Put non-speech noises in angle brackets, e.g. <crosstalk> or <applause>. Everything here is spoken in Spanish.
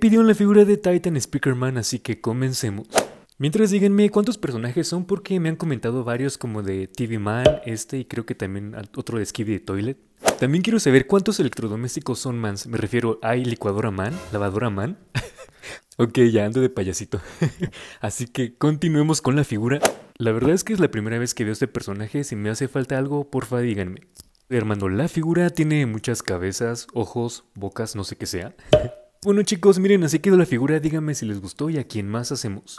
Pidió la figura de Titan Speakerman, así que comencemos. Mientras díganme cuántos personajes son porque me han comentado varios como de TV Man, este y creo que también otro de Skibidi Toilet. También quiero saber cuántos electrodomésticos son mans, me refiero, ¿hay licuadora man? ¿Lavadora man? <laughs> ok, ya ando de payasito. <laughs> Así que continuemos con la figura. La verdad es que es la primera vez que veo este personaje, si me hace falta algo, porfa díganme. Hermano, la figura tiene muchas cabezas, ojos, bocas, no sé qué sea. <laughs> Bueno chicos, miren, así quedó la figura, díganme si les gustó y a quién más hacemos.